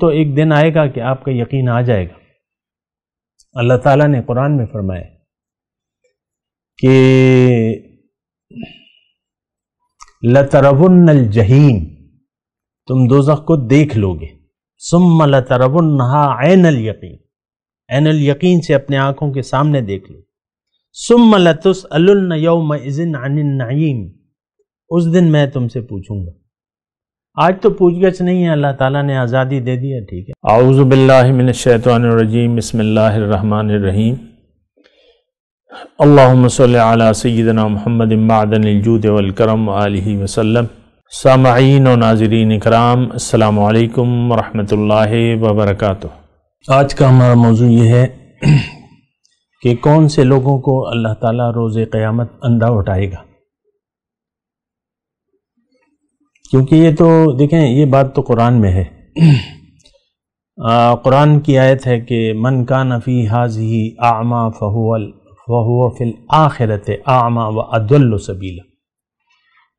तो एक दिन आएगा कि आपका यकीन आ जाएगा अल्लाह ताला ने कुरान में फरमाया कि लतरबुन्नल जहीन तुम दोजख को देख लोगे सुम लतरबुल्हा एनल यकीन एनल यकीन से अपने आंखों के सामने देख लो सुम लतुस यौम इज़िन अनिन नईम उस दिन मैं तुमसे पूछूंगा आज तो पूछ पूछगछ नहीं है अल्लाह ताला ने आज़ादी दे दी है ठीक है आउज़बिल्लिनशैतरजीम बसमीम अल्लाम सल सदना महमद इमादनजूद वलकरम वसम सामीन और नाजरीन कराम अल्लाम वरहि वबरक आज का हमारा मौजू ये है कि कौन से लोगों को अल्लाह ताला रोज़े क़यामत अंधा उठाएगा क्योंकि ये तो देखें ये बात तो कुरान में है आ, कुरान की आयत है कि मन का नफ़ी हाजी आमा फ़हुअल फ़हुअ फ़िल आखिरत आमा व अदल सबीला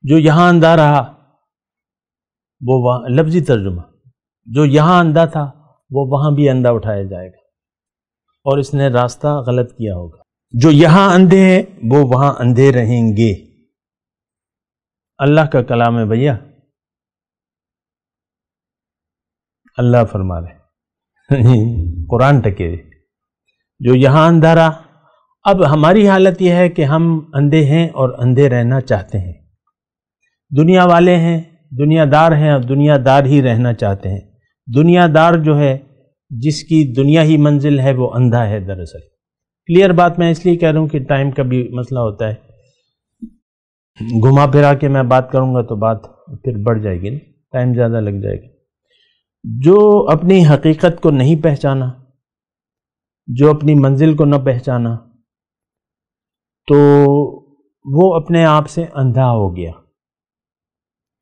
जो यहाँ अंधा रहा वो वहाँ लफ्ज़ी तर्जुमा जो यहाँ अंधा था वो वहाँ भी अंधा उठाया जाएगा और इसने रास्ता गलत किया होगा जो यहाँ अंधे हैं वो वहाँ अंधे रहेंगे अल्लाह का कलाम है भैया अल्लाह फरमा रहे कुरान टके जो यहाँ अंधारा अब हमारी हालत यह है कि हम अंधे हैं और अंधे रहना चाहते हैं दुनिया वाले हैं दुनियादार हैं और दुनियादार ही रहना चाहते हैं दुनियादार जो है जिसकी दुनिया ही मंजिल है वो अंधा है दरअसल क्लियर बात मैं इसलिए कह रहा हूँ कि टाइम का भी मसला होता है घुमा फिरा के मैं बात करूँगा तो बात फिर बढ़ जाएगी टाइम ज़्यादा लग जाएगा जो अपनी हकीकत को नहीं पहचाना जो अपनी मंजिल को न पहचाना तो वो अपने आप से अंधा हो गया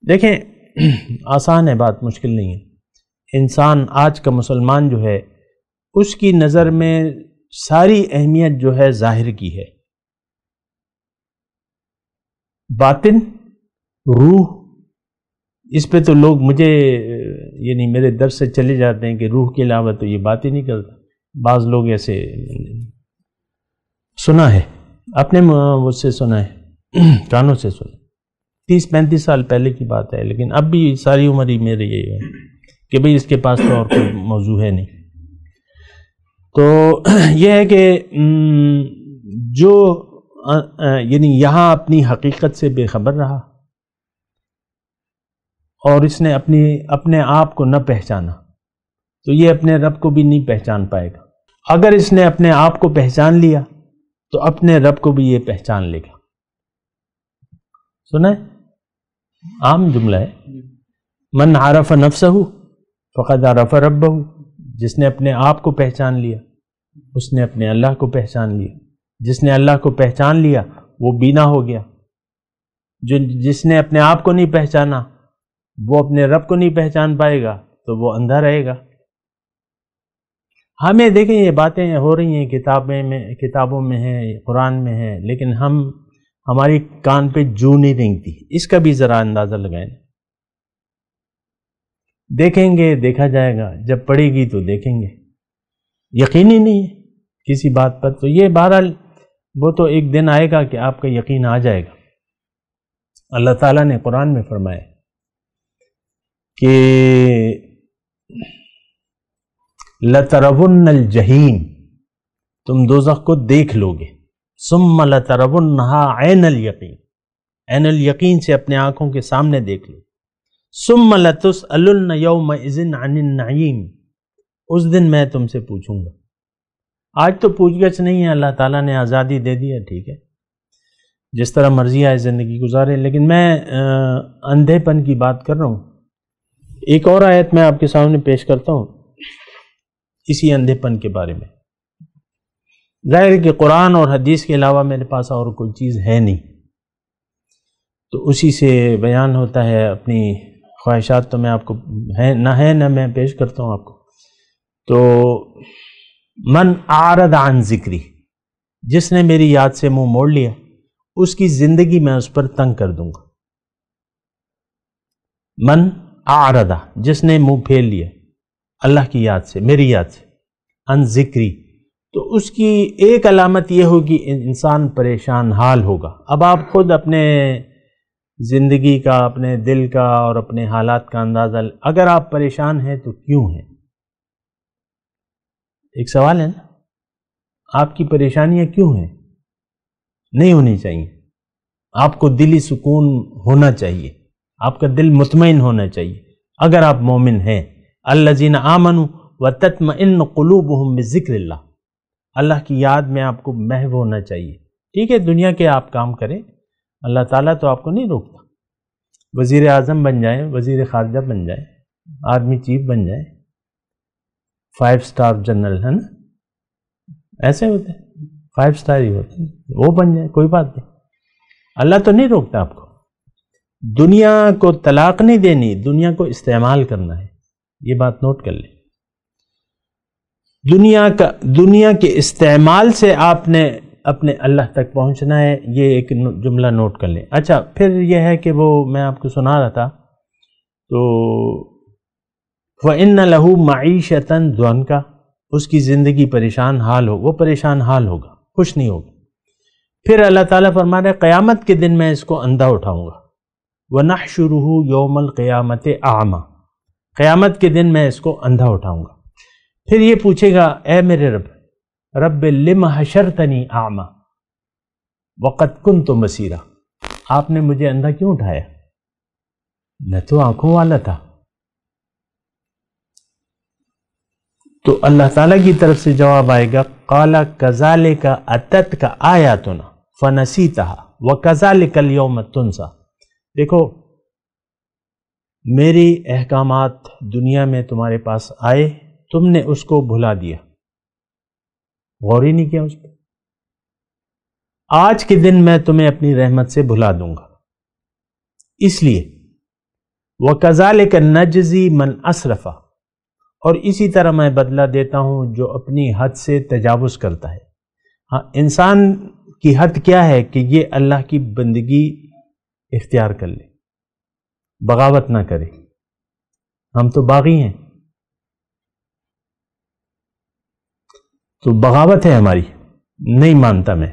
देखें आसान है बात मुश्किल नहीं है इंसान आज का मुसलमान जो है उसकी नज़र में सारी अहमियत जो है ज़ाहिर की है बातिन रूह इस पे तो लोग मुझे यानी मेरे दर से चले जाते हैं कि रूह के अलावा तो ये बात ही नहीं करता बाज़ लोग ऐसे सुना है अपने मुझसे सुना है कानों से सुना तीस पैंतीस साल पहले की बात है लेकिन अब भी सारी उम्र ही मेरी यही है कि भाई इसके पास तो और कोई मौजू है नहीं तो यह है कि जो यानी यहाँ अपनी हकीकत से बेखबर रहा और इसने अपनी अपने आप को न पहचाना तो ये अपने रब को भी नहीं पहचान पाएगा अगर इसने अपने आप को पहचान लिया तो अपने रब को भी ये पहचान लेगा सुना है आम जुमला है मन आरफ नफ्स हो फ़कत आरफ रब हो जिसने अपने आप को पहचान लिया उसने अपने अल्लाह को पहचान लिया जिसने अल्लाह को पहचान लिया वो बीना हो गया जो जिसने अपने आप को नहीं पहचाना वो अपने रब को नहीं पहचान पाएगा तो वो अंधा रहेगा हमें हाँ, देखें ये बातें हो रही हैं किताबें में किताबों में है कुरान में है लेकिन हम हमारी कान पे जू नहीं रेंगती इसका भी ज़रा अंदाज़ा लगाएं देखेंगे देखा जाएगा जब पढ़ेगी तो देखेंगे यकीन ही नहीं है किसी बात पर तो ये बहरहाल वो तो एक दिन आएगा कि आपका यकीन आ जाएगा अल्लाह ताला ने कुरान में फरमाया कि लतरबुन्नल जहीम तुम दोजख को देख लोगे सुम लतरबुन्हा एनल यकीन एनल यकीन से अपने आंखों के सामने देख लो सुम लतुस अल यौम इज़िन अनिन उस दिन मैं तुमसे पूछूंगा आज तो पूछ गच नहीं है अल्लाह ताला ने आज़ादी दे दी है ठीक है जिस तरह मर्जी आए ज़िंदगी गुजारे लेकिन मैं अंधेपन की बात कर रहा हूँ एक और आयत मैं आपके सामने पेश करता हूं इसी अंधेपन के बारे में जाहिर कि कुरान और हदीस के अलावा मेरे पास और कोई चीज़ है नहीं तो उसी से बयान होता है अपनी ख्वाहिशात तो मैं आपको है ना है ना मैं पेश करता हूँ आपको तो मन आरद आन जिक्री जिसने मेरी याद से मुंह मोड़ लिया उसकी ज़िंदगी मैं उस पर तंग कर दूंगा मन आरदा जिसने मुंह फेर लिया अल्लाह की याद से मेरी याद से अन जिक्री तो उसकी एक अलामत यह होगी इंसान परेशान हाल होगा अब आप खुद अपने ज़िंदगी का अपने दिल का और अपने हालात का अंदाज़ा अगर आप परेशान हैं तो क्यों हैं एक सवाल है ना आपकी परेशानियां क्यों हैं नहीं होनी चाहिए आपको दिली सुकून होना चाहिए आपका दिल मुतमिन होना चाहिए अगर आप मोमिन हैं अल्लाजीन आमनु व तत्मिन कलूब हम ज़िक्र अल्लाह की याद में आपको महव होना चाहिए ठीक है दुनिया के आप काम करें अल्लाह ताला तो आपको नहीं रोकता वज़ी अजम बन जाए वज़ी ख़ारजा बन जाए आर्मी चीफ बन जाए फाइव स्टार जनरल है ना ऐसे होते फाइव स्टार ही होते वो बन जाए कोई बात नहीं अल्लाह तो नहीं रोकता आपको दुनिया को तलाक नहीं देनी दुनिया को इस्तेमाल करना है ये बात नोट कर लें दुनिया का दुनिया के इस्तेमाल से आपने अपने अल्लाह तक पहुंचना है ये एक जुमला नोट कर लें अच्छा फिर यह है कि वो मैं आपको सुना रहा था तो व इन लहू माईशतन द्वन का उसकी ज़िंदगी परेशान हाल हो वो परेशान हाल होगा खुश नहीं होगा फिर अल्लाह ताला फरमा रहे क़यामत के दिन मैं इसको अंधा उठाऊंगा वना शुरू योमल क़यामत आमा क़यामत के दिन मैं इसको अंधा उठाऊंगा फिर ये पूछेगा ए मेरे रब रब लिम हशर तनी आमा वक़त कन तो मसीरा आपने मुझे अंधा क्यों उठाया मैं तो आंखों वाला था तो अल्लाह ताला की तरफ से जवाब आएगा काला कजाले का अतत का आया तो ना फनसी था व कजाले कल योम तुनसा देखो मेरी अहकाम दुनिया में तुम्हारे पास आए तुमने उसको भुला दिया गौर ही नहीं किया उस पर आज के दिन मैं तुम्हें अपनी रहमत से भुला दूंगा इसलिए वह कजाल का नजी मन असरफा और इसी तरह मैं बदला देता हूं जो अपनी हद से तजावज़ करता है हाँ इंसान की हद क्या है कि ये अल्लाह की बंदगी इख्तियार कर ले बगावत ना करे हम तो बागी हैं तो बगावत है हमारी नहीं मानता मैं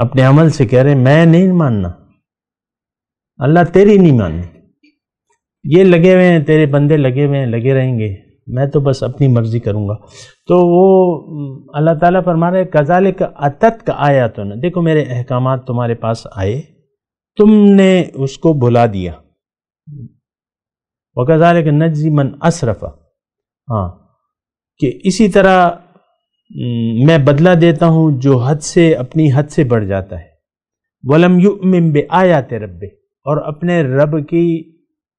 अपने अमल से कह रहे मैं नहीं मानना अल्लाह तेरी नहीं माननी ये लगे हुए हैं तेरे बंदे लगे हुए हैं लगे रहेंगे मैं तो बस अपनी मर्जी करूंगा तो वो अल्लाह ताला फरमा रहे कजाल का अतत का आया तो ना देखो मेरे अहकाम तुम्हारे पास आए तुमने उसको भुला दिया वकजाल के नजी मन असरफा हाँ कि इसी तरह मैं बदला देता हूँ जो हद से अपनी हद से बढ़ जाता है वलम युमिम बे आयात रब्बे और अपने रब की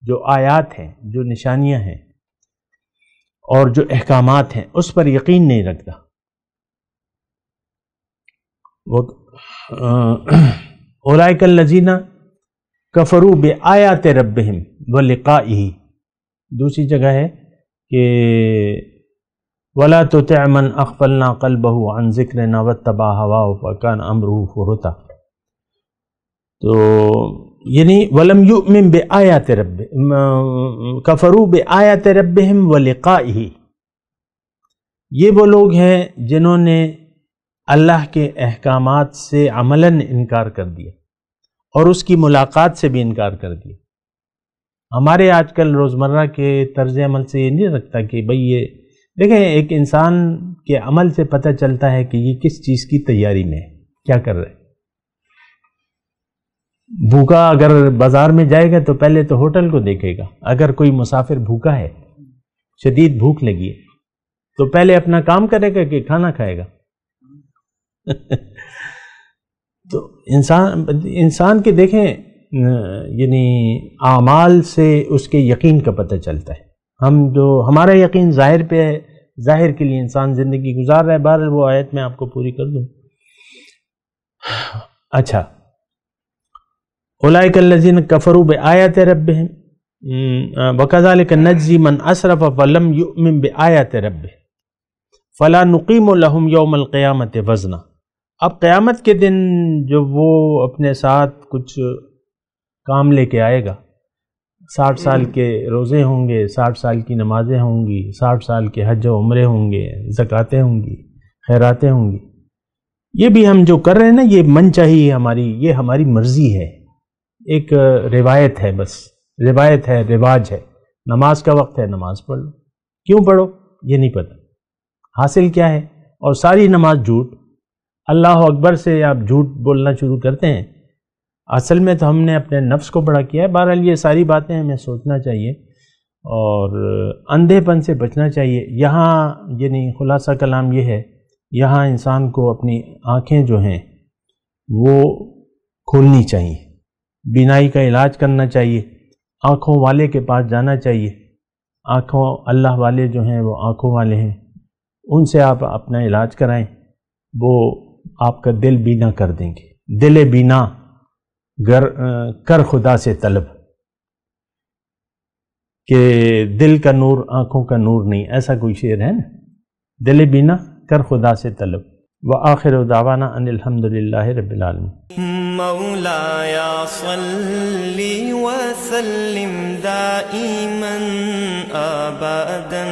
जो आयात हैं जो निशानियां हैं और जो अहकाम हैं उस पर यकीन नहीं रखता वो ओलाइकल कफरू बे आयात रब व लिका दूसरी जगह है कि वला तो तमन ना कल बहू अन ज़िक्र नवत तबाह हवा फ़कान अमरू होता तो यानी वलम युमिन बे आयात रब कफरू बे आयात रब हम वलिका ये वो लोग हैं जिन्होंने अल्लाह के अहकाम से अमला इनकार कर दिया और उसकी मुलाकात से भी इनकार कर दिया हमारे आजकल रोज़मर्रा के तर्ज अमल से ये नहीं रखता कि भाई ये देखें एक इंसान के अमल से पता चलता है कि ये किस चीज़ की तैयारी में है क्या कर रहे हैं भूखा अगर बाज़ार में जाएगा तो पहले तो होटल को देखेगा अगर कोई मुसाफिर भूखा है शदीद भूख लगी है तो पहले अपना काम करेगा कि खाना खाएगा तो इंसान इंसान के देखें यानी आमाल से उसके यकीन का पता चलता है हम जो हमारा यकीन ज़ाहिर पे है ज़ाहिर के लिए इंसान ज़िंदगी गुजार रहा है बहर वो आयत मैं आपको पूरी कर दूँ अच्छा उलाकल्लिन कफरूब आयात रब वकजाल नजी मन असरफ वलम बे आयात रब फ़ला नकीम लहम क़यामत वजना अब क़यामत के दिन जो वो अपने साथ कुछ काम लेके आएगा साठ साल हम्म। के रोज़े होंगे साठ साल की नमाज़ें होंगी साठ साल के हज उम्रे होंगे ज़क़ातें होंगी खैरातें होंगी ये भी हम जो कर रहे हैं ना ये मन चाहिए हमारी ये हमारी मर्ज़ी है एक रिवायत है बस रिवायत है रिवाज है नमाज का वक्त है नमाज पढ़ लो क्यों पढ़ो ये नहीं पता हासिल क्या है और सारी नमाज झूठ अल्लाह अकबर से आप झूठ बोलना शुरू करते हैं असल में तो हमने अपने नफ्स को बड़ा किया है बहरहाल ये सारी बातें हमें सोचना चाहिए और अंधेपन से बचना चाहिए यहाँ यानी खुलासा कलाम ये है यहाँ इंसान को अपनी आँखें जो हैं वो खोलनी चाहिए बिनाई का इलाज करना चाहिए आँखों वाले के पास जाना चाहिए आँखों अल्लाह वाले जो हैं वो आँखों वाले हैं उनसे आप अपना इलाज कराएं वो आपका दिल बीना कर देंगे दिल बीना गर कर खुदा से तलब के दिल का नूर आंखों का नूर नहीं ऐसा कोई शेर है ना दिल बीना कर खुदा से तलब व आखिर उदावाना अनिलहमदिल्ला रबालम मऊलाया सल्ली अबदन